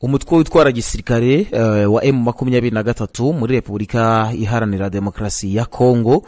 umutwe witwara gisirikare eh, wa emu makumyabiri na gatatu muri repubulika iharanira demokarasi ya kongo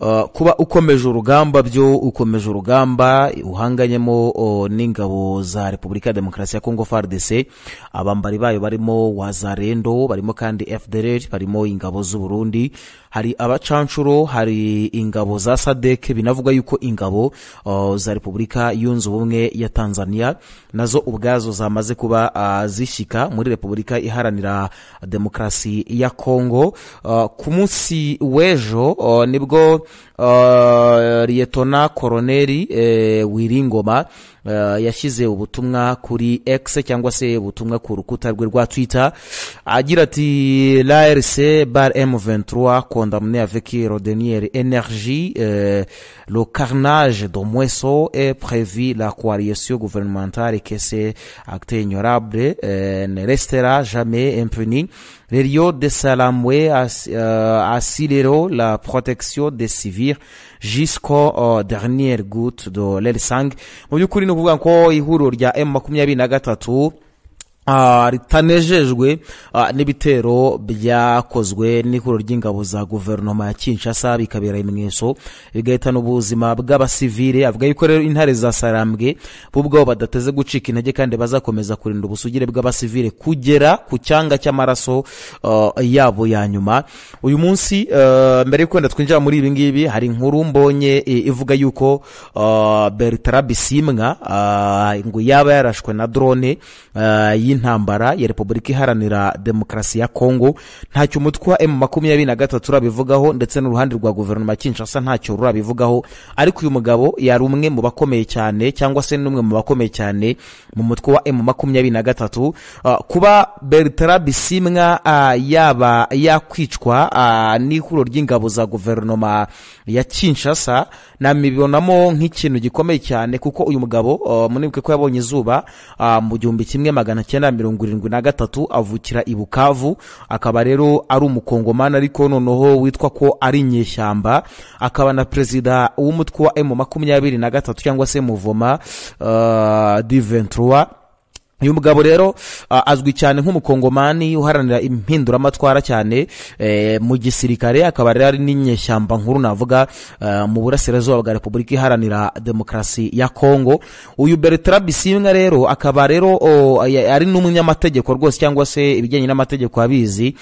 eh, kuba ukomeje urugamba byo ukomeje urugamba uhanganyemo oh, n'ingabo za repubulika ya demokarasi ya kongo fardc abambari bayo barimo wazarendo barimo kandi fdr barimo ingabo z'uburundi hari abacanshuro hari ingabo za sadeke binavuga yuko ingabo uh, za repubulika yunze ubumwe ya tanzania nazo ubwazo zamaze kuba uh, zishyika muri repubulika iharanira demokarasi ya kongo uh, ku munsi w'ejo nibwo Uh, Rietona Koroneri eh, Wiringoma uh, Yashize ubutumwa kuri X cyangwa se ubutumwa ku rukuta rwa Twitter agira ati l'ARC bar M23 condamné avec leur énergie eh, le carnage de Mweso est prévu la coalition gouvernementale que c'est acte ignorable eh, ne restera jamais impuni Rio de Salamwe assurera euh, la protection des civils jusqu'au euh, dernier goutte de leur sang Ah, ritanejejwe ah, n'ibitero byakozwe n'ihuriro ry'ingabo za guverinoma ya kinshasa bikabera imweso bigahitana ubuzima bw'abasivire avuga yuko rero intare za sarambwe bo ubwabo badateze gucika intege kandi bazakomeza kurinda ubusugire bw'abasivire kugera ku cyanga cy'amaraso ah, yabo ya nyuma uyu munsi mbere y'uko wenda twinjira muri ibi ngibi hari inkuru mbonye ivuga yuko bertara bisimwa ngo yaba yarashwe na drone y'intambara ya repubulika iharanira demokarasi ya kongo ntacyo umutwe wa emu makumyabiri na gatatu urabivugaho ndetse n'uruhande rwa guverinoma kinshasa ntacyo rurabivugaho ariko uyu mugabo yari umwe mu bakomeye cyane cyangwa se n'umwe mu bakomeye cyane mu mutwe wa emu makumyabiri na gatatu ah, kuba bertara bisimwa ah, yaba yakwicwa ah, n'ihuriro ry'ingabo za guverinoma ya kinshasa namibonamo nk'ikintu gikomeye cyane kuko uyu mugabo muribuke ko yabonye izuba mu gihumbi kimwe magana cyenda na mirongo irindwi na gatatu avukira i bukavu akaba rero ari umukongomani ariko noneho witwa ko ari inyeshyamba akaba na perezida w'umutwe wa emu makumyabiri na gatatu cyangwa se muvoma uh, di uyu mugabo rero azwi cyane nk'umukongomani uharanira impinduramatwara cyane e, mu gisirikare akaba rero ari n'inyeshyamba nkuru navuga e, mu burasirazuba bwa repubulika iharanira demokarasi ya kongo uyu bertrand rero akaba rero ari n'umunyamategeko rwose cyangwa se ibijyanye n'amategeko abizi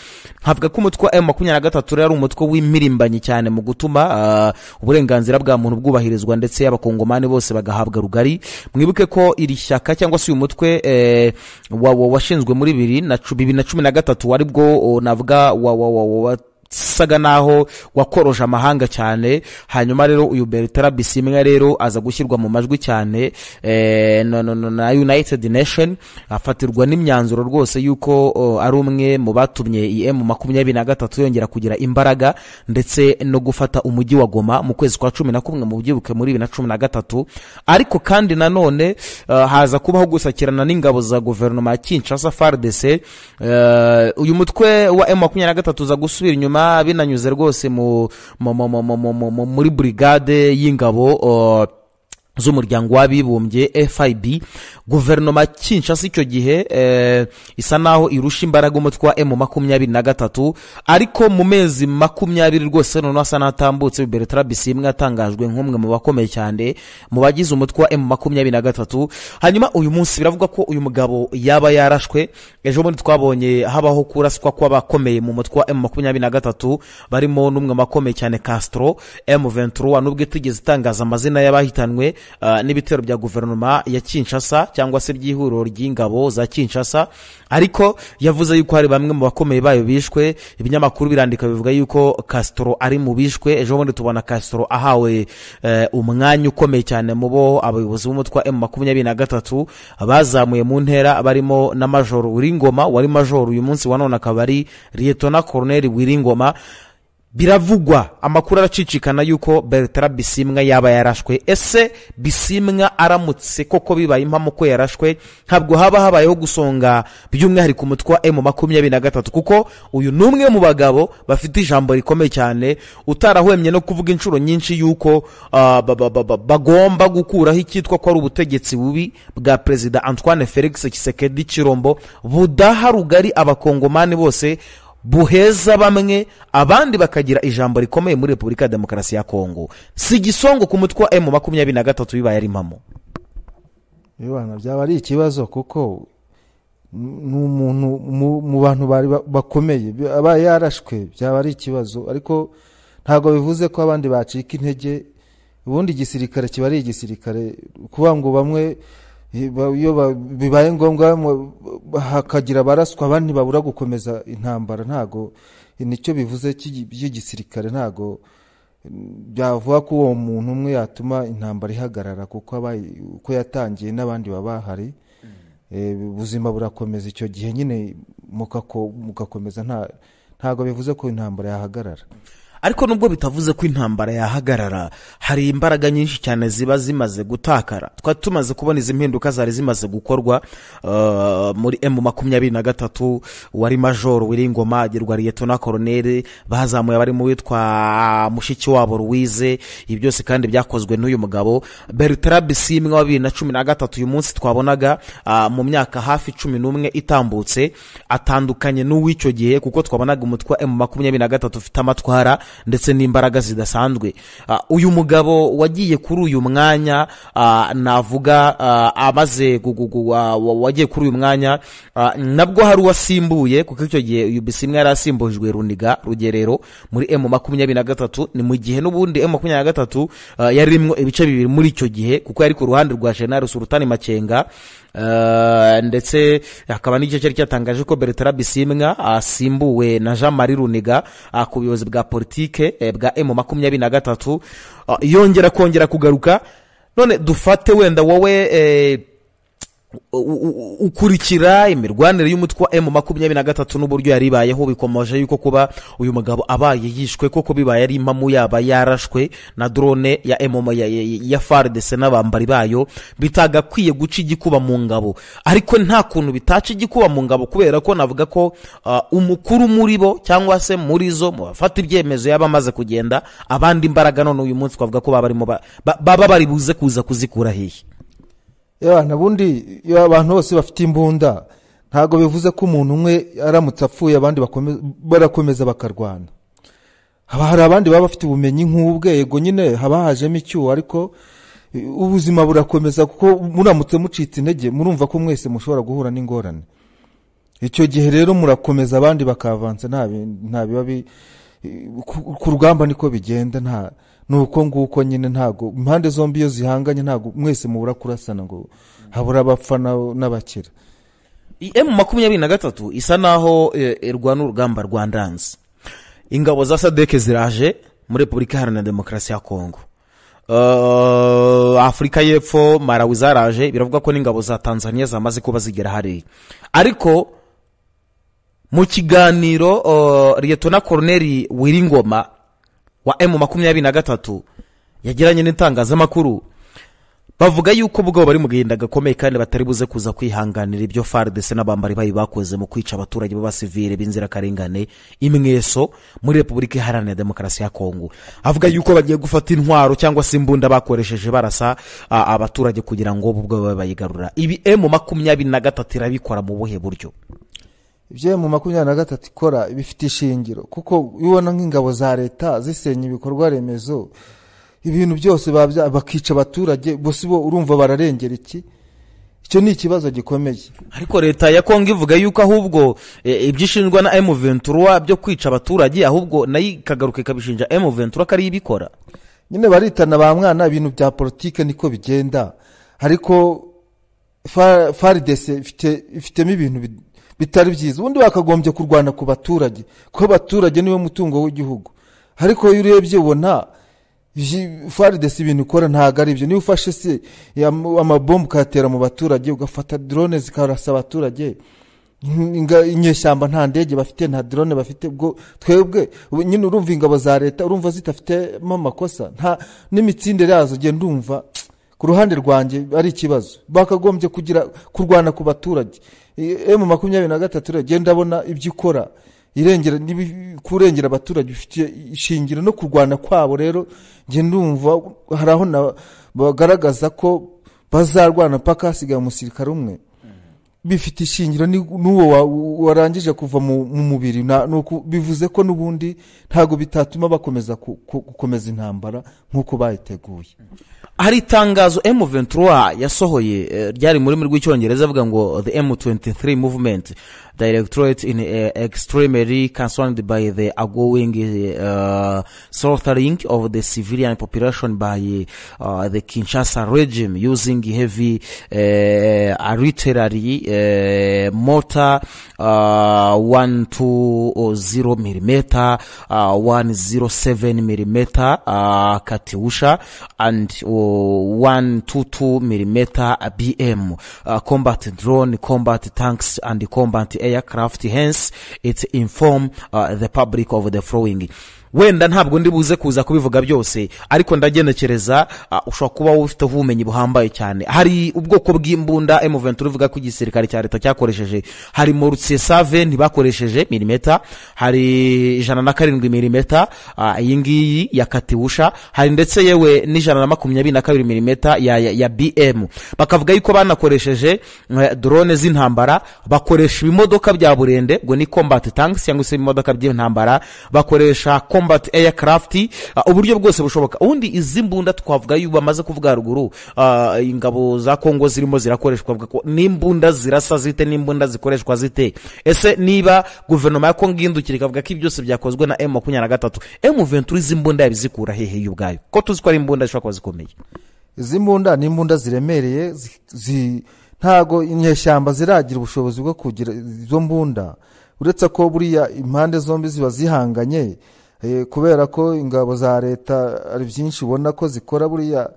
nkavuga ko umutwe wa emu makumyabiri na gatatu rero ari umutwe w'imirimbanyi cyane mu gutuma uburenganzira bwa muntu bwubahirizwa ndetse yabakongomani bose bagahabwa rugari mwibuke ko iri shyaka cyangwa se uyu mutwe e, washinzwe muri bibiri na cumi na gatatu aribwo oh, navuga wa wasaga naho wakoroje amahanga cyane hanyuma rero uyu bertara bisimwa rero aza gushyirwa mu majwi cyane eh, na united nation afatirwa n'imyanzuro rwose y'uko ari umwe mu batumye emu makumyabiri na gatatu yongera kugira imbaraga ndetse no gufata umujyi wa goma mu kwezi kwa cumi na kumwe mu byibuke muri bibiri na cumi na gatatu ariko kandi nanone eh, haza kubaho gusakirana n'ingabo za guverinoma ya kinshasa faridese eh, uyu mutwe wa emu makumyabiri na gatatu uza gusubira inyuma binanyuze rwose mu muri burigade y'ingabo oh, z'umuryango w'abibumbye FIB guverinoma Kinshasa icyo gihe eh, isa naho irusha imbaraga umutwe wa M makumyabiri na gatatu ariko mu mezi makumyabiri rwose noneho asa n'atambutse Bertrand Bisimwe yatangajwe nk'umwe mu bakomeye cyane mu bagize umutwe wa M makumyabiri na gatatu hanyuma uyu munsi biravuga ko uyu mugabo yaba yarashwe ejo bundi twabonye habaho kuraswa kw'abakomeye mu mutwe wa M makumyabiri na gatatu barimo n'umwe mu bakomeye cyane Castro M23 n'ubwo tugeze itangaza amazina y'abahitanwe Eh, n'ibitero bya guverinoma ya kinshasa cyangwa se by'ihuriro ry'ingabo za kinshasa ariko yavuze yuko hari bamwe mu bakomeye bayo bishwe ibinyamakuru birandika bivuga yuko kasitoro ari mu bishwe ejo bundi tubona kasitoro ahawe eh, umwanya ukomeye cyane mu bo abayobozi b'umutwa emu makumyabiri na gatatu bazamuye mu ntera barimo na majoro wiringoma wari majoro uyu munsi wa none akaba ari liyetona koroneri wiringoma biravugwa amakuru aracicikana yuko beretara bisimwa yaba yarashwe ese bisimwa aramutse koko bibaye impamo ko yarashwe ntabwo haba habayeho gusonga by'umwihariko umutwe wa emu makumyabiri na gatatu kuko uyu ni umwe mu bagabo bafite ijambo rikomeye cyane utarahwemye no kuvuga inshuro nyinshi yuko ah, bagomba gukuraho icyitwa ko ari ubutegetsi bubi bwa perezida antoine felix kisekedi kirombo budaha rugari abakongomani bose buheza bamwe abandi bakagira ijambo rikomeye muri repubulika ya demokarasi ya kongo si igisongo ku mutwe wa emu makumyabiri na gatatu bibaye arimamo byaba ari ikibazo kuko ni umuntu mu bantu bakomeye abaye yarashwe byaba ari ikibazo ariko ntabwo bivuze ko abandi bacika intege ubundi igisirikare kiba ari igisirikare kuba ngo bamwe iyo bibaye ngombwa hakagira abaraswa abandi babura gukomeza intambara ntago nicyo bivuze by'igisirikare ntago byavuga ko uwo muntu umwe yatuma intambara ihagarara kuko uko yatangiye n'abandi baba bahari mm. eh, ubuzima burakomeza icyo gihe nyine mugakomeza ntago bivuze ko intambara yahagarara ariko nubwo bitavuze ko intambara yahagarara hari imbaraga nyinshi cyane ziba zimaze gutakara twari tumaze kubona izi mpinduka zari zimaze gukorwa uh, muri emu makumyabiri na gatatu wari majoro wiringoma agirwa riyetona koroneri bazamuye barimo witwa mushiki wabo ruwize ibi byose kandi byakozwe n'uyu mugabo bertara bisimwa wa bibiri na cumi na gatatu uyu munsi twabonaga uh, mu myaka hafi cumi n'umwe itambutse atandukanye n'uw'icyo gihe kuko twabonaga umutwe wa emu makumyabiri na gatatu ufite amatwara ndetse n'imbaraga zidasanzwe ah, uyu mugabo wagiye kuri uyu mwanya ah, navuga ah, amaze wagiye kuri uyu mwanya nabwo hari uwasimbuye kuko icyo gihe uyu bisimwe yari asimbujwe runiga rugerero muri emu makumyabiri na gatatu ni mu gihe n'ubundi emu makumyabiri na gatatu yari irimo ibice bibiri muri icyo gihe kuko yari ku ruhande rwa jenali sultani makenga Eh, ndetse hakaba n'igice cyari cyatangaje ko beretara bisimwa asimbuwe na jean marie runiga ah, ku buyobozi bwa politiki eh, bwa emu makumyabiri na gatatu ah, yongera kongera kugaruka none dufate wenda wowe eh, ukurikira imirwanire y'umutwe wa emu makumyabiri na gatatu n'uburyo yari ibayeho bikomeje yuko kuba uyu mugabo abaye yishwe koko bibaye ari impamu yaba yarashwe na drone ya emu ya faridese n'abambari bayo bitagakwiye guca igikuba mu ngabo ariko nta kuntu bitaca igikuba mu ngabo kubera ko navuga ko uh, umukuru muri bo cyangwa se muri zo mu bafata ibyemezo yaba amaze kugenda abandi imbaraga none uyu munsi twavuga ko baba barimo baba bari kuza kuzikura hehe ubundi iyo abantu bose bafite imbunda ntabwo bivuze ko umuntu umwe aramutse apfuye abandi barakomeza bakarwana haba hari abandi baba bafite ubumenyi nk'ubwego nyine haba hajemo icyuho ariko ubuzima burakomeza kuko muramutse mucitse intege murumva ko mwese mushobora guhura n'ingorane icyo gihe rero murakomeza abandi bakavansa nta biba ku rugamba niko bigenda nta ni uko nguko nyine ntabwo impande zombi iyo zihanganye ntabwo mwese mubura kurasana ngo habura abapfa n'abakira emu makumyabiri na gatatu isa n'aho irwana e, e, urugamba rwa ndanze ingabo za sadeke ziraje muri repubulika iharanira demokarasi ya kongo e, afurika y'epfo marawi zaraje biravuga ko n'ingabo za tanzania zamaze kuba zigera hariya ariko mu kiganiro liyetona koroneri wiringoma wa emu makumyabiri na gatatu yagiranye n'itangazamakuru bavuga yuko ubwo bari mu gahinda gakomeye kandi batari buze kuza kwihanganira ibyo faridese n'abambari bayo bakoze mu kwica abaturage b'abasivire b'inzirakarengane imweso muri repubulika iharanira demokarasi ya kongo avuga yuko bagiye gufata intwaro cyangwa se imbunda bakoresheje barasa abaturage kugira ngo ubwo babe bayigarura ibi emu makumyabiri na gatatu irabikora mu buhe buryo ibyo mu makumyabiri na gatatu ikora bifite ishingiro kuko iyo ubona nk'ingabo za leta zisenya ibikorwa remezo ibintu byose bakica abaturage gusa bo urumva bararengera iki icyo ni ikibazo gikomeye ariko leta ya kongo ivuga yuko ahubwo e, e, ibyo ishinjwa na emu ventura byo kwica abaturage ahubwo nayo ikagaruka ikabishinja emu ventura ko ariyo ibikora nyine baritana ba mwana ibintu bya politiki niko bigenda ariko faridese ifitemo ibintu bitari byiza ubundi bakagombye kurwana ku baturage kuko abaturage niwe mutungo w'igihugu ariko iyo urebye ubona faridesi ibintu ukora ntabwo ari byo niba ufashe se amabombo ukayatera mu baturage ugafata dorone zikarasa abaturage inyeshyamba nta ndege bafite nta dorone bafite ubwo twebwe nyine urumva ingabo za leta urumva zitafitemo amakosa nta n'imitsindire yazo ugenda ndumva ku ruhande rwanjye ari ikibazo bakagombye kugira kurwana ku baturage emu eh, makumyabiri na gatatu rero genda abona ibyo ikora kurengera abaturage ufite ishingiro no kurwana kwabo rero ngenda ndumva hari aho bagaragaza ko bazarwana paka hasigaye umusirikare umwe bifite ishingiro n'uwo warangije kuva mu mubiri bivuze ko n'ubundi ntabwo bitatuma bakomeza gukomeza intambara nk'uko bayiteguye hari itangazo emu ventura yasohoye eh, ryari mu rurimi rw'icyongereza avuga ngo the emu tuwenti tiri muvumenti directorate in eh, extremely concerned by the ongoing eh, slaughtering of the civilian population by the kinshasa regime using heavy arbitrary Eh, uh, mortar uh, 1200 millimeter uh, 107 millimeter uh, Katyusha and uh, 122 millimeter BM uh, combat drone, combat tanks, and combat aircraft. Hence, it inform uh, the public of the following. wenda ntabwo ndi buze kuza kubivuga byose ariko ndagenekereza ah, ushobora kuba ufite ubumenyi buhambaye cyane hari ubwoko bw'imbunda emuventi uvuga ko igisirikare cya leta cyakoresheje hari morutse save ntibakoresheje milimeta hari ijana na karindwi milimeta ah, iyi ngiyi ya katiwusha hari ndetse yewe n'ijana na makumyabiri na kabiri milimeta ya bm bakavuga yuko banakoresheje eh, dorone z'intambara bakoresha ibimodoka bya burende ubwo ni kombati tankisi cyangwa se ibimodoka by'intambara bakoresha kombati combat aircraft uh, uburyo bwose bushoboka ubundi izi mbunda twavuga yuko bamaze kuvuga haruguru uh, ingabo za kongo zirimo zirakoreshwa n'imbunda zirasa zite n'imbunda zikoreshwa zite ese niba guverinoma ya kongo ihindukira ikavuga ko ibi byose byakozwe na emu makumyabiri na gatatu emu venturi z'imbunda yabizikura hehe y'ubwayo ko tuzi ko ari imbunda zishobora kuba zikomeye izi mbunda ni imbunda ziremereye ntago inyeshyamba ziragira ubushobozi bwo kugira izo mbunda uretse ko buriya impande zombi ziba zihanganye Eh, kubera ko ingabo za leta ari byinshi ubona ko zikora buriya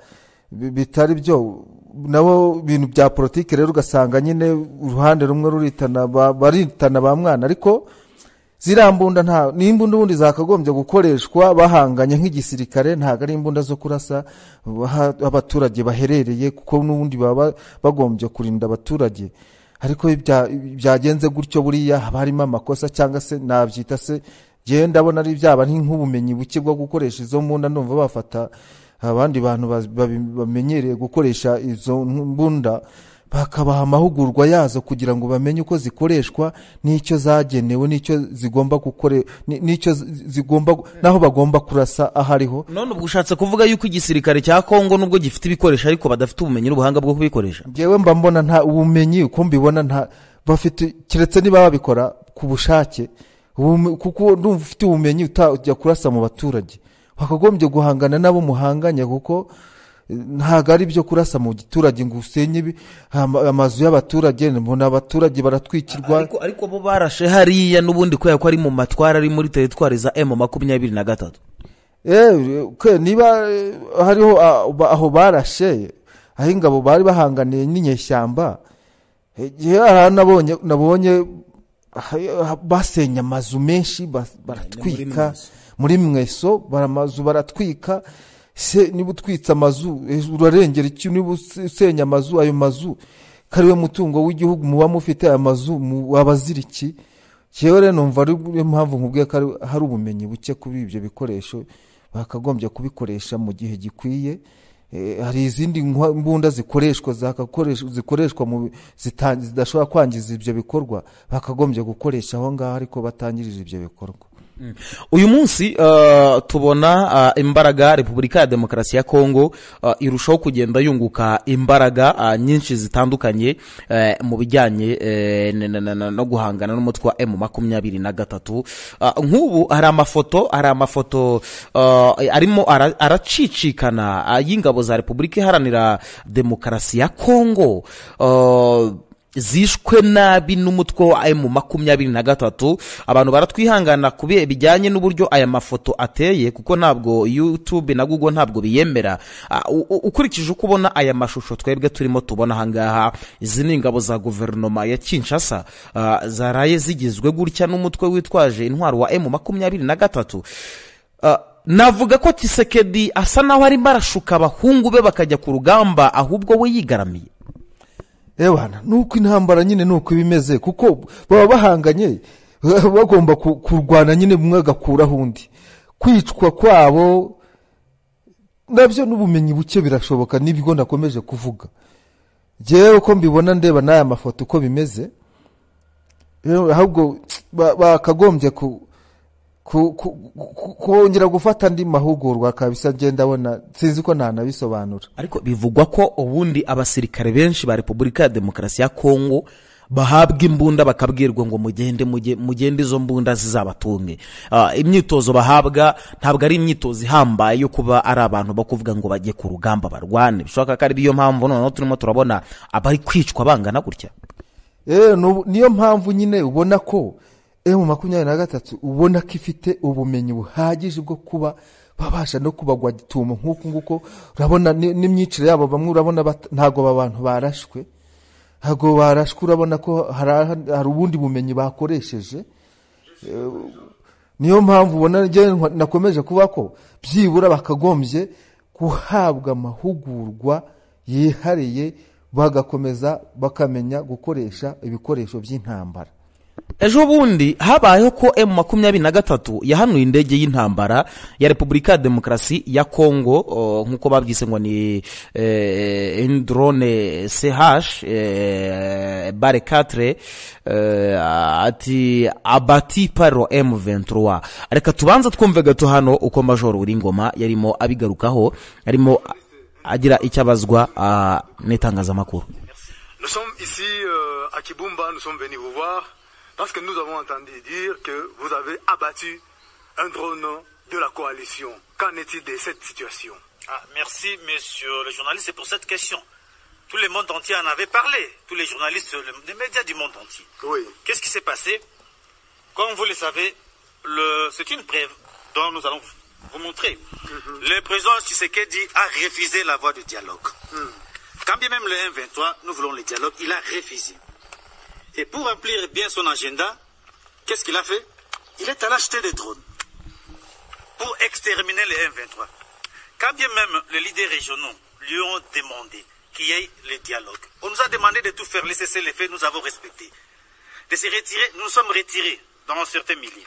bitari byo nabo bintu bya politiki rero ugasanga nyine uruhande rumwe ruritana baritana ba mwana ariko zirambunda nta n'imbunda ubundi zakagombye gukoreshwa bahanganye nk'igisirikare ntabwo ari imbunda zo kurasa abaturage baherereye kuko n'ubundi baba bagombye kurinda abaturage ariko byagenze gutyo buriya haba harimo amakosa cyangwa se nabyita se yewe ndabona ari byaba nk'ubumenyi buke bwo gukoresha izo mbunda numva bafata abandi bantu bamenyereye gukoresha izo mbunda bakabaha amahugurwa yazo kugira ngo bamenye uko zikoreshwa n'icyo zagenewe n'icyo zigomba gukore n'icyo zigomba n'aho bagomba kurasa aho ariho none ubwo ushatse kuvuga yuko igisirikare cya kongo n'ubwo gifite ibikoresho ariko badafite ubumenyi n'ubuhanga bwo kubikoresha ngewe mba mbona nta ubumenyi uko mbibona nta bafite keretse niba babikora ku bushake kuko ndumva ufite ubumenyi utajya kurasa mu baturage wakagombye guhangana nabo muhanganya kuko eh, ntabwo ari ibyo kurasa mu giturage ngo usenye amazu y'abaturage mbona abaturage baratwikirwa ariko bo barashe hariya n'ubundi kubera ko ari mu matwara ari muri teritwari za emu makumyabiri na gatatu eh, niba eh, hariho aho barashe aho ingabo bari bahanganiye n'inyeshyamba nabonye basenya amazu menshi baratwika muri mweso baramazu baratwika se niba utwitse amazu eh, urarengera iki niba usenya amazu ayo mazu kariwe mutungo w'igihugu muba mufite aya mazu abaziriki rero numva ariyo mpamvu nkubwiye ko hari ubumenyi buke kuri ibyo bikoresho bakagombye kubikoresha mu gihe gikwiye Eh, hari izindi mbunda zikoreshwa zikoreshwa mu zidashobora kwangiza ibyo bikorwa bakagombye gukoresha aho ngaho ariko batangirije ibyo bikorwa Mm. uyu munsi uh, tubona uh, imbaraga repubulika ya demokarasi ya kongo uh, irushaho kugenda yunguka imbaraga nyinshi zitandukanye mu bijyanye no guhangana n'umutwe wa emu makumyabiri na gatatu nk'ubu hari amafoto hari amafoto arimo aracicikana y'ingabo za repubulika iharanira demokarasi ya kongo zishwe nabi n'umutwe wa emu makumyabiri na gatatu abantu baratwihangana ku bijyanye n'uburyo aya mafoto ateye kuko ntabwo yutube na google ntabwo biyemera ukurikije uko ubona aya mashusho twebwe turimo tubona ahangaha izi ni ingabo za guverinoma ya kinshasa zaraye zigizwe gutya n'umutwe witwaje intwaro wa emu makumyabiri na gatatu navuga ko tisekedi asa naho arimo arashuka abahungu be bakajya ku rugamba ahubwo we yigaramiye ni uko intambara nyine ni uko iba kuko baba bahanganye bagomba kurwana nyine bumwe agakuraho undi kwicwa kwabo nabyo n'ubumenyi buke birashoboka nibigo nakomeje kuvuga ngewe uko mbibona ndeba n'aya mafoto uko bimeze ahubwo bakagombye ku kongera gufata andi mahugurwa kabisa ngenda abona sinzi ko ntanabisobanura ariko bivugwa ko ubundi abasirikare benshi ba repubulika ya demokarasi ya kongo bahabwa imbunda bakabwirwa ngo mugende mugende izo mbunda zizabatunge ah, imyitozo bahabwa ntabwo ari imyitozo ihambaye yo kuba ari abantu bakuvuga ngo bajye ku rugamba barwane bishoboka ko ari biyo mpamvu noneho turimo turabona abari kwicwa bangana gutya eh, niyo mpamvu nyine ubona ko emu makumyabiri na gatatu ubona ko ifite ubumenyi buhagije bwo kuba babasha no kubagwa gitumo nk'uku nguko urabona n'imyiciro yabo bamwe urabona ntabwo bantu barashwe ntabwo barashwe urabona ko hari ubundi bumenyi bakoresheje niyo mpamvu ubona nakomeje kuba ko byibura bakagombye guhabwa amahugurwa yihariye bagakomeza bakamenya gukoresha ibikoresho by'intambara ejo bundi habayeho ko emu makumyabiri na gatatu yahanuye indege y'intambara ya repubulika ya demokarasi ya kongo nk'uko babyise ngo ni e, indrone ch e, bare katire e, ati abati paro emu ventura reka tubanza twumve gato hano uko majoro uri ngoma yarimo abigarukaho arimo agira icyo abazwa n'itangazamakuru Parce que nous avons entendu dire que vous avez abattu un drone de la coalition. Qu'en est-il de cette situation ah, Merci, monsieur le journaliste, pour cette question. Tout le monde entier en avait parlé, tous les journalistes, les médias du monde entier. Oui. Qu'est-ce qui s'est passé Comme vous le savez, c'est une preuve dont nous allons vous montrer. Mhm. Le président Tshisekedi a refusé la voie du dialogue. Mhm. Quand bien même le m 23 nous voulons le dialogue, il a refusé. Et pour remplir bien son agenda, qu'est-ce qu'il a fait Il est allé acheter des drones pour exterminer les M23. Quand bien même les leaders régionaux lui ont demandé qu'il y ait le dialogue, on nous a demandé de tout faire, laisser, cesser les faits, nous avons respecté. De se retirer, nous sommes retirés dans un certain milieu.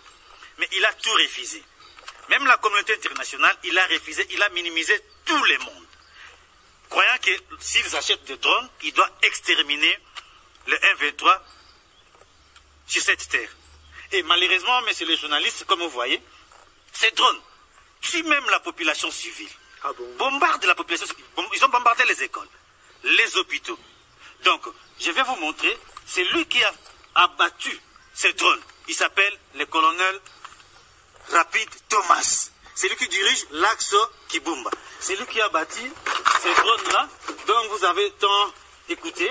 Mais il a tout refusé. Même la communauté internationale, il a refusé, il a minimisé tout le monde. Croyant que s'ils achètent des drones, ils doivent exterminer le M23 sur cette terre. Et malheureusement, messieurs les journalistes, comme vous voyez, ces drones tuent même la population civile. Ah la population Ils ont bombardé les écoles, les hôpitaux. Donc, je vais vous montrer, c'est lui qui a abattu ces drones. Il s'appelle le colonel Rapide Thomas. C'est lui qui dirige l'Axo Kibumba. C'est lui qui a bâti ces drones-là. Donc, vous avez tant écouté.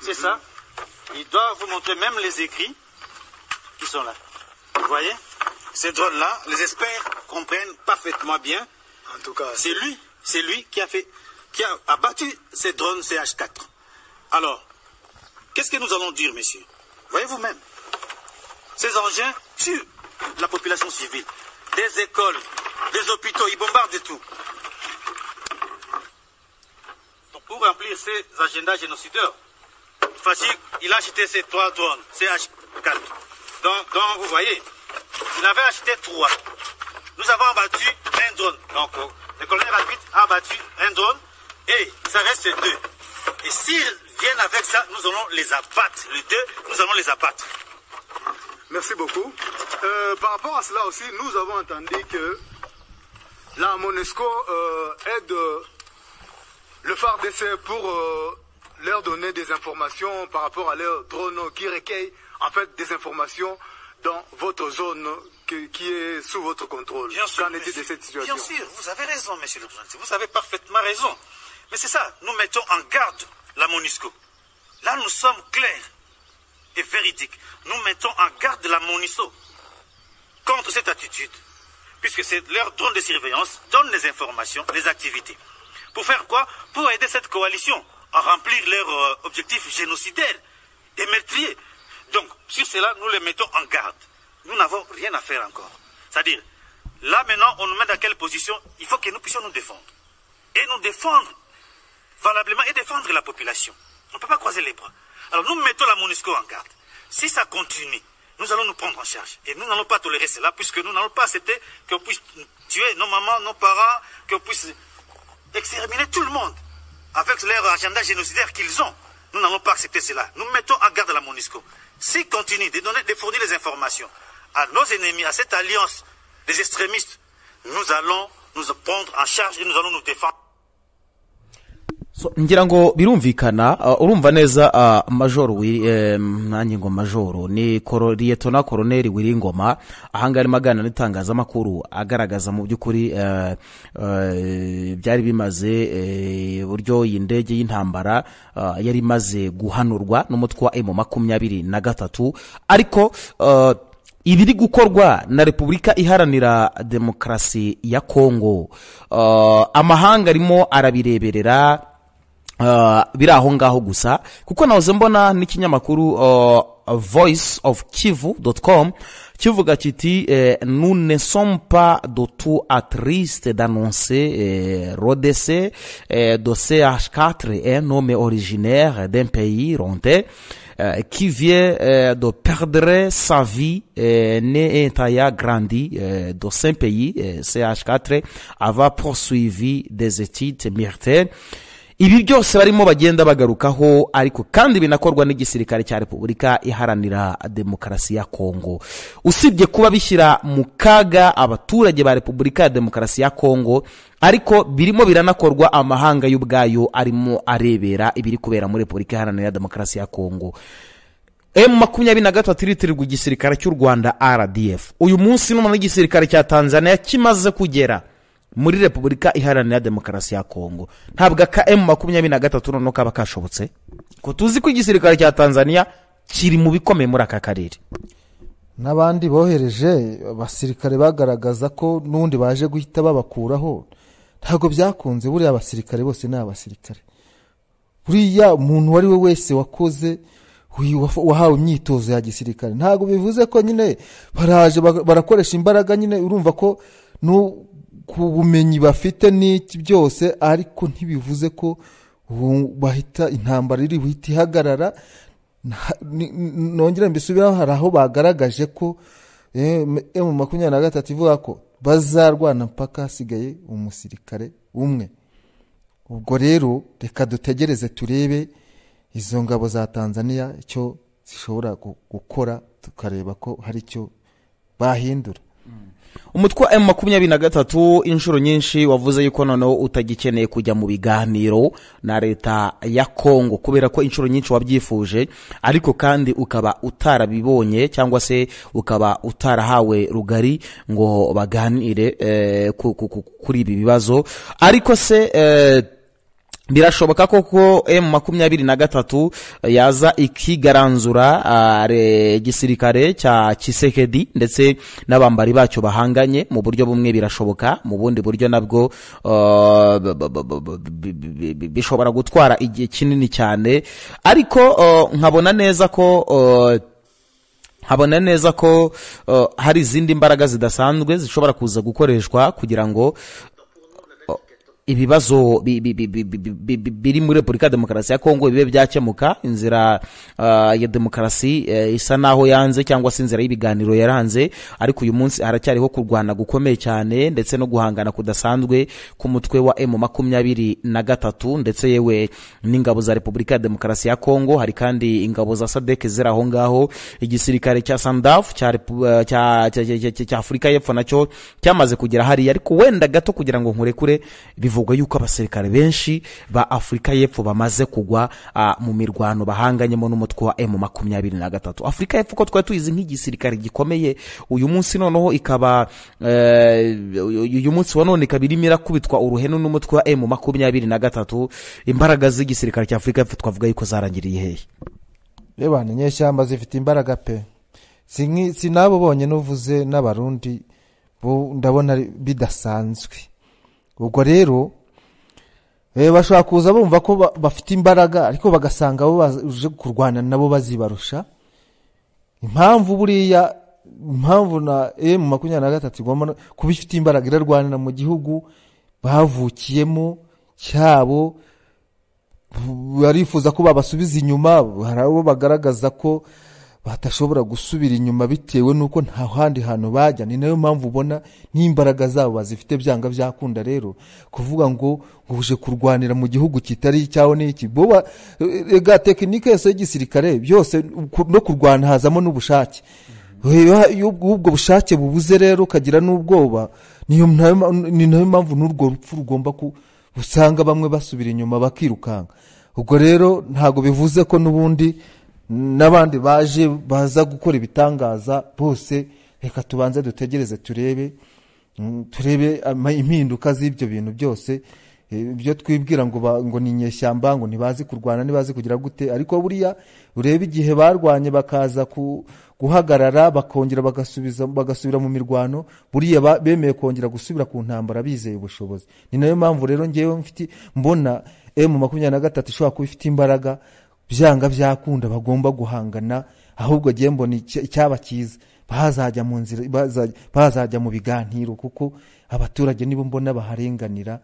C'est mhm. ça. Il doit vous montrer même les écrits qui sont là. Vous voyez Ces drones-là, les experts comprennent parfaitement bien. En tout cas, c'est lui, c'est lui qui a fait, qui a abattu ces drones CH4. Alors, qu'est-ce que nous allons dire, messieurs Voyez vous-même, ces engins tuent la population civile, des écoles, des hôpitaux, ils bombardent tout. Donc, pour remplir ces agendas génocideurs, facile, il a acheté ces trois drones, ces H4. Donc, donc, vous voyez, il avait acheté trois. Nous avons abattu un drone. Donc, euh, le colonel Rabbit a abattu un drone et ça reste deux. Et s'ils viennent avec ça, nous allons les abattre. Les deux, nous allons les abattre. Merci beaucoup. Euh, par rapport à cela aussi, nous avons entendu que la MONESCO euh, aide le phare d'essai pour leur donner des informations par rapport à leurs drones qui recueillent en fait des informations dans votre zone qui, est sous votre contrôle. de cette situation Bien sûr, vous avez raison, monsieur le président. Vous avez parfaitement raison. Mais c'est ça, nous mettons en garde la MONUSCO. Là, nous sommes clairs et véridiques. Nous mettons en garde la MONUSCO contre cette attitude, puisque c'est leur drone de surveillance donne les informations, les activités. Pour faire quoi Pour aider cette coalition à remplir leur euh, objectif génocidaire et meurtriers. Donc, sur cela, nous les mettons en garde. Nous n'avons rien à faire encore. C'est-à-dire, là maintenant, on nous met dans quelle position Il faut que nous puissions nous défendre. Et nous défendre valablement et défendre la population. On ne peut pas croiser les bras. Alors nous mettons la MONUSCO en garde. Si ça continue, nous allons nous prendre en charge. Et nous n'allons pas tolérer cela, puisque nous n'allons pas accepter qu'on puisse tuer nos mamans, nos parents, qu'on puisse exterminer tout le monde avec leur agenda génocidaire qu'ils ont. Nous n'allons pas accepter cela. Nous mettons en garde la MONISCO. S'ils continuent de, donner, de fournir les informations à nos ennemis, à cette alliance des extrémistes, nous allons nous prendre en charge et nous allons nous défendre. ngira ngo birumvikana uh, urumva neza uh, majoro nanjye ngo majoro ni liyetona koroneri wiringoma ahangaha arimo aganira n'itangazamakuru agaragaza mu by'ukuri uh, byari bimaze eh, uburyo iyi ndege y'intambara yari imaze guhanurwa n'umutwe wa emu makumyabiri na gatatu ariko ibiri gukorwa na repubulika iharanira demokarasi ya kongo amahanga arimo arabireberera Uh, biri aho ngaho gusa kuko nawe mbona n'ikinyamakuru uh, voice of kivu doti kivuga kiti uh, nous ne sommes pas De tout attristes d'annoncer RODC de CH4 un homme originaire d'un pays Euh, qui vient de perdre sa vie né et a grandi dans un pays CH4 avoir poursuivi des études militaires ibi byose barimo bagenda bagarukaho ariko kandi binakorwa n'igisirikare cya repubulika iharanira demokarasi ya kongo usibye kuba bishyira mu kaga abaturage ba repubulika ya demokarasi ya kongo ariko birimo biranakorwa amahanga y'ubwayo arimo arebera ibiri kubera muri repubulika iharanira demokarasi ya kongo emu makumyabiri na gatatu iritirirwa igisirikare cy'u rwanda rdf uyu munsi n'umuntu w'igisirikare cya tanzania kimaze kugera muri repubulika iharanira demokarasi ya kongo ntabwo aka emu makumyabiri na gatatu noneho kaba kashobotse ko tuzi ko igisirikare cya tanzania kiri mu bikomeye muri aka karere n'abandi bohereje abasirikare bagaragaza ko n'undi baje guhita babakuraho ntabwo byakunze buriya abasirikare bose ni abasirikare buriya umuntu uwo ari we wese wakoze wahawe imyitozo ya gisirikare ntabwo bivuze ko nyine baraje barakoresha imbaraga nyine urumva ko ku bumenyi bafite n'iki byose ariko ntibivuze ko bahita intambara iri buhita ihagarara nongera mbisubiraho hari aho bagaragaje ko emu eh, eh, makumyabiri na gatatu ivuga ko bazarwana mpaka hasigaye umusirikare umwe ubwo rero reka dutegereze turebe izo ngabo za tanzania icyo zishobora gukora tukareba ko hari icyo bahindura Mm. umutwe emu makumyabiri na gatatu inshuro nyinshi wavuze yuko noneho utagikeneye kujya mu biganiro na leta ya kongo kubera ko inshuro nyinshi wabyifuje ariko kandi ukaba utarabibonye cyangwa se ukaba utarahawe rugari ngo baganire eh, kuri ibi bibazo ariko se eh, birashoboka koko emu makumyabiri na gatatu yaza ikigaranzura igisirikare cya kisekedi ndetse n'abambari bacyo bahanganye mu buryo bumwe birashoboka mu bundi buryo nabwo bishobora gutwara igihe kinini cyane ariko nkabona neza ko habona neza ko hari izindi mbaraga zidasanzwe zishobora kuza gukoreshwa kugira ngo ibibazo biri muri repubulika ya demokarasi ya kongo bibe byakemuka inzira ah, ya demokarasi eh, isa n'aho yanze cyangwa se inzira y'ibiganiro yaranze ariko uyu munsi haracyariho kurwana gukomeye cyane ndetse no guhangana kudasanzwe ku mutwe wa emu makumyabiri na gatatu ndetse yewe n'ingabo za repubulika ya demokarasi ya kongo hari kandi ingabo za sadek ziri aho ngaho igisirikare cya sandaf cya eh, afurika y'epfo nacyo cyamaze kugera hariya ariko wenda gato kugira ngo nkurekure bivugwa yuko abasirikare benshi ba afurika y'epfo bamaze kugwa mu mirwano bahanganyemo n'umutwe wa emu makumyabiri na gatatu afurika y'epfo ko twari tuyizi nk'igisirikare gikomeye uyu munsi noneho ikaba e, uyu munsi wa none ikaba irimo irakubitwa uruhenu n'umutwe wa emu makumyabiri na gatatu imbaraga z'igisirikare cya afurika y'epfo twavuga yuko zarangiriye hehe reba ni nyeshyamba zifite imbaraga pe si n'abo bonyine uvuze n'abarundi ndabona bidasanzwe ubwo rero eh, bashobora kuza bumva ko bafite imbaraga ariko bagasanga abo baje kurwana nabo bazibarusha impamvu buriya impamvu na emu eh, makumyabiri na gatatu igomba kuba ifite imbaraga irarwanira mu gihugu bavukiyemo cyabo barifuza ko babasubiza inyuma hari abo bagaragaza ko badashobora gusubira inyuma bitewe n'uko nta handi hantu bajya ni nayo mpamvu ubona n'imbaraga zabo bazifite byanga byakunda rero kuvuga ngo ngo uje kurwanira mu gihugu kitari icyaho n'iki boba rega tekinike yose y'igisirikare byose no kurwana hazamo n'ubushake ubwo bushake bubuze rero ukagira n'ubwoba ni nayo mpamvu n'urwo rupfu rugomba ku usanga bamwe basubira inyuma bakirukanka ubwo rero ntabwo bivuze ko n'ubundi n'abandi baje baza gukora ibitangaza bose reka tubanze dutegereze turebe mm, turebe impinduka z'ibyo bintu byose eh, ibyo twibwira ngo ngo ni inyeshyamba ngo ntibazi kurwana ntibazi kugira gute ariko buriya urebe igihe barwanye bakaza ku guhagarara bakongera bagasubira mu mirwano buriya bemeye kongera gusubira ku ntambara bizeye ubushobozi ni nayo mpamvu rero ngewe mfite mbona emu eh, makumyabiri na gatatu ishobora kuba ifite imbaraga byanga byakunda bagomba guhangana ahubwo agiye mbona icyaba cyiza bazajya mu nzira bazajya mu biganiro kuko abaturage nibo mbona baharenganira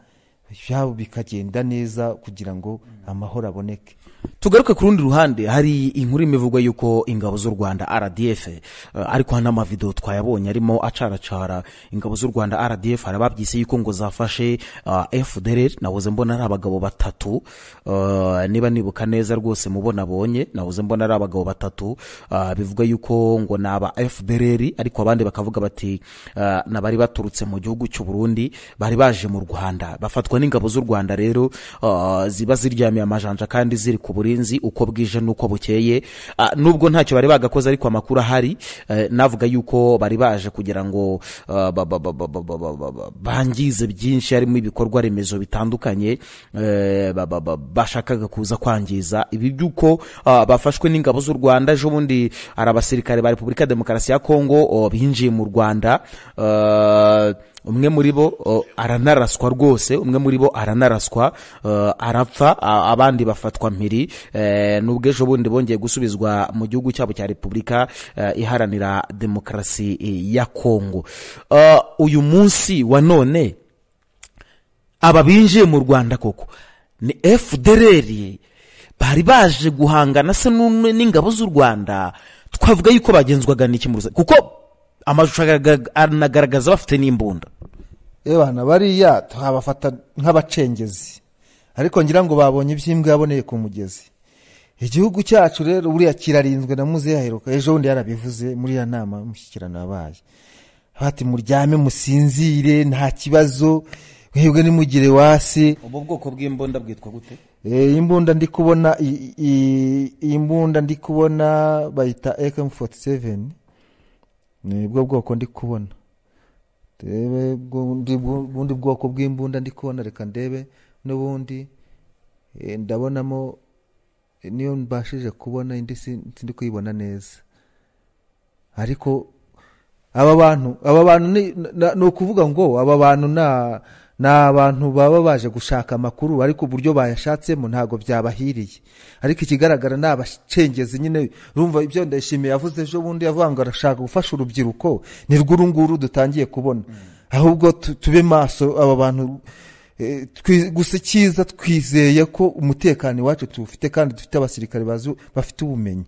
byabo bikagenda neza kugira ngo amahoro aboneke tugaruke ku rundi ruhande hari inkuru imivugwa y'uko ingabo z'u rwanda rdf eh, ariko hari n'amavido twayabonye arimo acaracara ingabo z'u rwanda rdf hari ababyise yuko ngo zafashe eh, fdr nabuze mbona ari abagabo batatu eh, niba nibuka neza rwose mubona bo nabonye nabuze mbona ari abagabo batatu bivuga yuko ngo ni aba fdr ariko abandi bakavuga bati nabari baturutse mu gihugu cy'u burundi bari baje mu rwanda bafatwa n'ingabo z'u rwanda rero uh, ziba ziryamiye amajanja kandi ziri ku burinzi uko bwije n'uko bukeye uh, nubwo ntacyo bari bagakoze ariko amakuru ahari uh, navuga yuko bari baje kugira ngo bangize byinshi harimo ibikorwa remezo bitandukanye bashakaga kuza kwangiza ibi by'uko bafashwe n'ingabo z'u rwanda ejo bundi hari abasirikare ba repubulika demokarasi ya kongo binjiye mu rwanda umwe muri bo aranaraswa rwose umwe muri bo aranaraswa arapfa abandi bafatwa mpiri e, nubwo ejo bundi bongeye gusubizwa mu gihugu cyabo cya repubulika e, iharanira demokarasi e, ya kongo uyu munsi wa none aba binjiye mu rwanda koko ni efudereri bari baje guhangana se n'ingabo z'u rwanda twavuga yuko bagenzwaga n'iki mu rusange kuko amashusho anagaragaza bafite n'imbunda ebana eh, bariya twabafata nk'abacengezi ariko ngira ngo babonye iby'imbwa yaboneye ku mugezi igihugu cyacu rero buriya kirarinzwe na muzehe yaheruka ejo bundi yarabivuze muri iyo nama mushyikirano yabaye bati muryame musinzire nta kibazo mwebwe nimugire wasi ubu bwoko bw'imbunda bwitwa gute eh, imbunda ndi kubona imbunda ndi kubona bayita ekemu foti seveni nibwo bwoko ndi kubona ndebe ubundi bwoko bw'imbunda ndi kubona reka ndebe n'ubundi eh, ndabonamo niyo mbashije kubona indi ndi kuyibona neza ariko aba bantu aba bantu ni ukuvuga ngo aba bantu na ni abantu baba baje gushaka amakuru ariko uburyo bayashatsemo ntabwo byabahiriye ariko ikigaragara ni abacengezi nyine rumva ibyo ndayishimiye yavuze ejo bundi yavuga ngo arashaka gufasha urubyiruko ni rw'urunguru dutangiye kubona ahubwo tube maso aba bantu eh, gusa icyiza twizeye ko umutekano iwacu tuwufite kandi dufite abasirikare bafite ubumenyi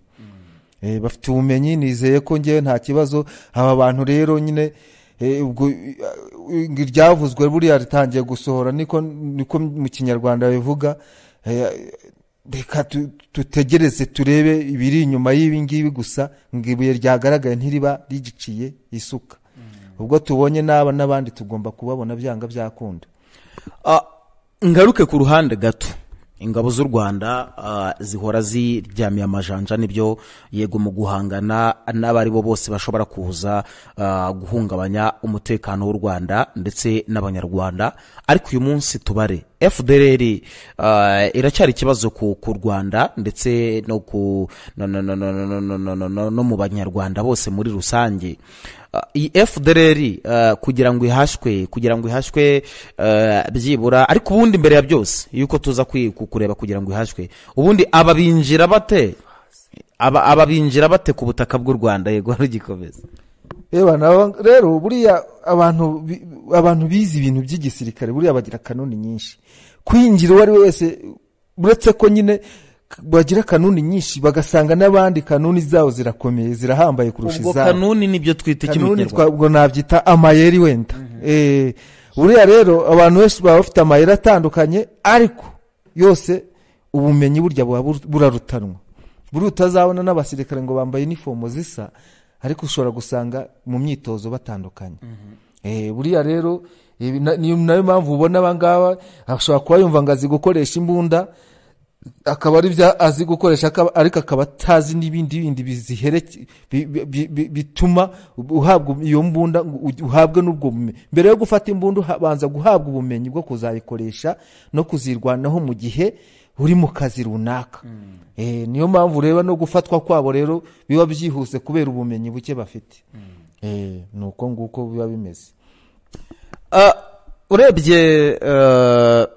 eh, bafite ubumenyi nizeye ko ngewe nta kibazo aba bantu rero nyine iryavuzwe eh, eh, eh, buriya ritangiye gusohora niko mu kinyarwanda bivuga reka tutegereze turebe ibiri inyuma y'ibi ngibi gusa ngo ibuye ryagaragaye ntiriba rigiciye isuka mm. ubwo tubonye n'aba n'abandi tugomba kubabona byanga byakunda ah, ngaruke ku ruhande gato ingabo z'u rwanda ah, zihora ziryamiye amajanja nibyo yego mu guhangana n'abari bo bose bashobora kuza ah, guhungabanya umutekano w'u rwanda ndetse n'abanyarwanda ariko uyu munsi tubare fdr uh, iracyari ikibazo ku rwanda ndetse no ku no mu banyarwanda bose muri rusange uh, iyi fdr uh, kugira ngo ihashywe kugira ngo ihashywe byibura ariko ubundi mbere ya byose yuko tuza kureba kugira ngo ihashywe ubundi aba binjira bate aba binjira bate ku butaka bw'u rwanda yego rugikomeza Eh, rero buriya abantu abantu bize ibintu by'igisirikare buriya bagira kanuni nyinshi kwinjira uwo ari we wese uretse ko nyine bagira kanuni nyinshi bagasanga n'abandi kanuni zabo zirakomeye zirahambaye kurusha izabo ubwo kanuni nibyo twita ikimenyerwa ubwo nabyita amayeri wenda mhm. eh, buriya rero abantu benshi baba bafite amayeri atandukanye ariko yose ubumenyi burya buba burarutanwa buriya utazabona n'abasirikare ngo bambaye inifomo zisa ariko ushobora gusanga mu myitozo batandukanye mm-hmm. eh, buriya rero ni nayo mpamvu ubona abangaba ashobora kuba yumva ngo azi gukoresha imbunda akaba ari byo azi gukoresha ariko akaba atazi n'ibindi bindi bituma uhabwa iyo mbunda uhabwe n'ubwo bumenyi mbere yo gufata imbunda ubanza guhabwa ubumenyi bwo kuzayikoresha no kuzirwanaho mu gihe uri mu kazi runaka mm. eh, niyo mpamvu ureba no gufatwa kwabo rero biba byihuse kubera ubumenyi buke bafite mm. eh, ni uko nguko biba bimeze ah, urebye eh,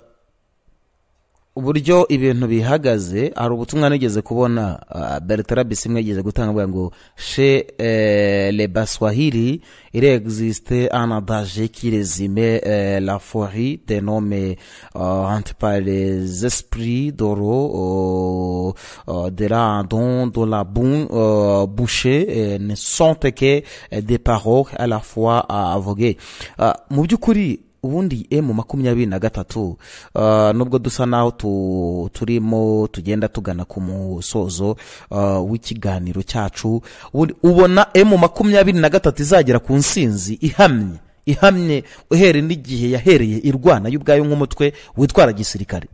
uburyo ibintu bihagaze hari ubutumwa nigeze kubona uh, bertara yigeze gutanga ngo she eh, le baswahili il existe un adage qui résume eh, la forêt des noms hante euh, par les esprits d'oro euh, euh, de la don de la bon bouchée ne sont que eh, des paroles à la fois à voguer mu by'ukuri ubundi emu makumyabiri na gatatu uh, nubwo dusa n'aho turimo tugenda tugana ku musozo uh, w'ikiganiro cyacu ubona emu makumyabiri na gatatu izagera ku nsinzi ihamye ihamye uhere n'igihe yahereye irwana y'ubwayo nk'umutwe witwara gisirikare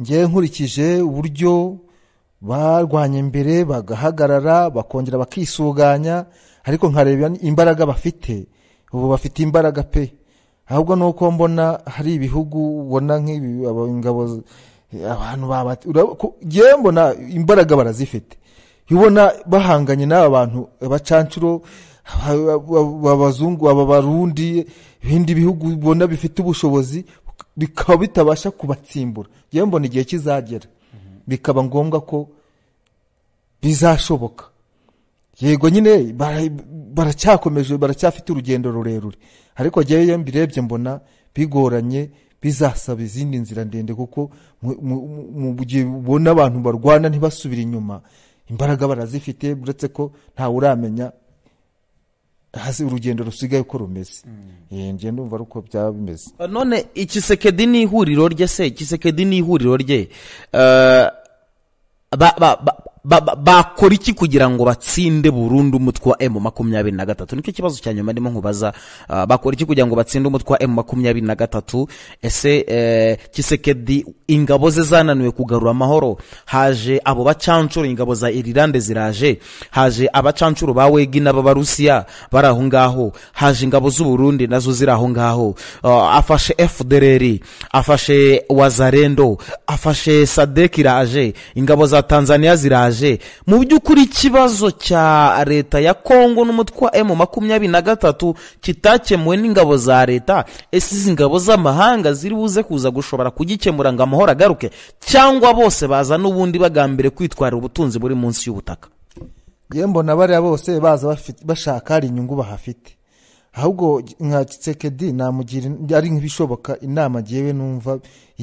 ngewe nkurikije uburyo barwanya imbere bagahagarara bakongera bakisuganya ariko nkareba imbaraga bafite ubu bafite imbaraga pe ahubwo ni uko mbona hari ibihugu ubona nk'ibi ingabo abantu babateye mbona imbaraga barazifite ubona bahanganye n'aba bantu abacancuro abazungu aba barundi ibindi bihugu ubona bifite ubushobozi bikaba bitabasha kubatsimbura mbona igihe kizagera bikaba ngombwa ko bizashoboka yego nyine baracyakomeje baracyafite urugendo rurerure ariko ngewe mbirebye mbona bigoranye bizasaba izindi nzira ndende kuko mu gihe ubona abantu barwana ntibasubire inyuma imbaraga barazifite uretse ko ntawe uramenya hasi urugendo rusigaye uko rumeze yenge mm. eh, numva ari uko byaba bimeze uh, none ikisekedi ni ihuriro rye se ikisekedi ni ihuriro rye uh, bakora iki kugira ngo batsinde burundu umutwe wa emu makumyabiri na gatatu nicyo kibazo cya nyuma ndimo nkubaza ah, bakora iki kugira ngo batsinde umutwe wa emu makumyabiri na gatatu ese kisekedi eh, ingabo ze zananiwe kugarura amahoro haje abo bacancuro ingabo za irilande ziraje haje abacancuro ba wegi n'ababarusiya bari aho ngaho haje ingabo z'uburundi nazo ziri aho ngaho ah, afashe efudereri afashe wazarendo afashe sadek ingabo za tanzania ziraje yagaragaje mu by'ukuri ikibazo cya leta ya kongo n'umutwe wa emu makumyabiri na gatatu kitakemuwe n'ingabo za leta ese izi ngabo z'amahanga ziri buze kuza gushobora kugikemura ngo amahoro agaruke cyangwa bose baza n'ubundi bagambire kwitwara ubutunzi buri munsi y'ubutaka mbona bariya bose baza bashaka hari inyungu bahafite ahubwo nka kisekedi namugira ari nk'ibishoboka inama agiyewe numva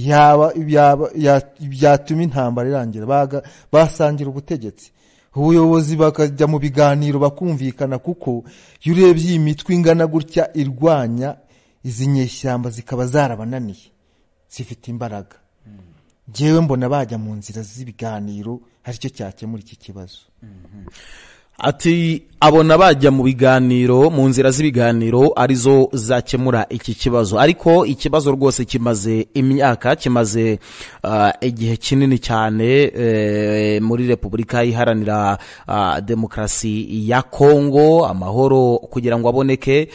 yaba byatuma intambara irangira basangira ubutegetsi ubuyobozi bakajya mu biganiro bakumvikana kuko iyo urebye iyi mitwe ingana gutya irwanya izi nyeshyamba zikaba zarabananiye zifite imbaraga ngewe mbona bajya mu nzira z'ibiganiro aricyo cyakemura iki kibazo mhm. ati abona bajya mu biganiro mu nzira z'ibiganiro arizo zakemura iki kibazo ariko ikibazo rwose kimaze imyaka kimaze eh, igihe kinini cyane eh, muri repubulika iharanira eh, demokarasi ya kongo amahoro kugira ngo aboneke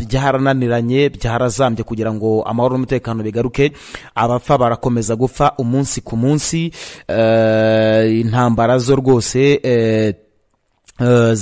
byarananiranye byarazambye kugira ngo amahoro n'umutekano bigaruke abapfa barakomeza gupfa umunsi ku munsi intambara zo rwose si, euh,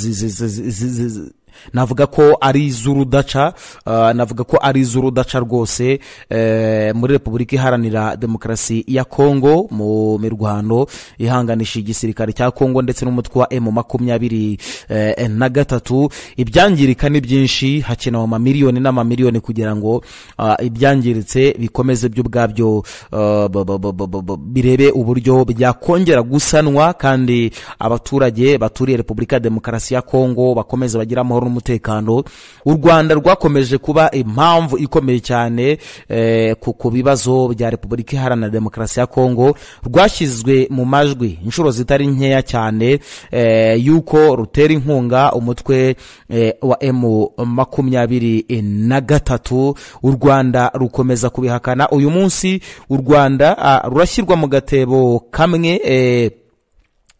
si, navuga ko ari iz'urudaca uh, navuga ko ari iz'urudaca rwose eh, muri repubulika iharanira demokarasi ya kongo mu mirwano ihanganisha igisirikare cya kongo ndetse n'umutwe wa emu makumyabiri eh, na gatatu ibyangirika ni byinshi hakenewe amamiliyoni n'amamiliyoni kugira ngo uh, ibyangiritse bikomeze by'ubwabyo uh, birebe uburyo byakongera gusanwa kandi abaturage baturiye repubulika ya demokarasi ya kongo bakomeze bagira amahoro n'umutekano u rwanda rwakomeje kuba impamvu ikomeye cyane eh, ku bibazo bya repubulika iharanira demokarasi ya kongo rwashyizwe mu majwi inshuro zitari nkeya cyane eh, y'uko rutera inkunga umutwe eh, wa emu makumyabiri na gatatu u rwanda rukomeza kubihakana uyu munsi u rwanda ah, rurashyirwa mu gatebo kamwe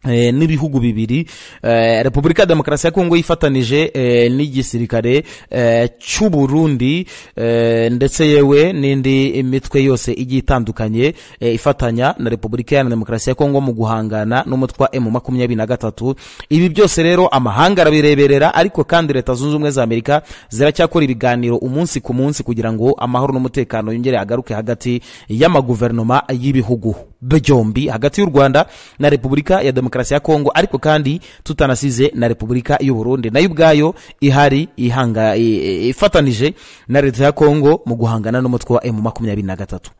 Eh, n'ibihugu bibiri eh, repubulika ya demokarasi ya kongo yifatanije eh, n'igisirikare cy'u Burundi ndetse yewe n'indi mitwe yose igiye itandukanye ifatanya na repubulika ya demokarasi ya kongo mu guhangana n'umutwa wa emu makumyabiri na gatatu ibi byose rero amahanga arabireberera ariko kandi leta zunze ubumwe za amerika ziracyakora ibiganiro umunsi ku munsi kugira ngo amahoro n'umutekano yongere agaruke hagati y'amaguverinoma y'ibihugu byombi hagati y'u rwanda na repubulika ya demokarasi demokarasi ya kongo ariko kandi tutanasize na repubulika y'u burundi nayo ubwayo ihari ihanga ifatanije na leta ya kongo mu guhangana n'umutwe wa emu makumyabiri na gatatu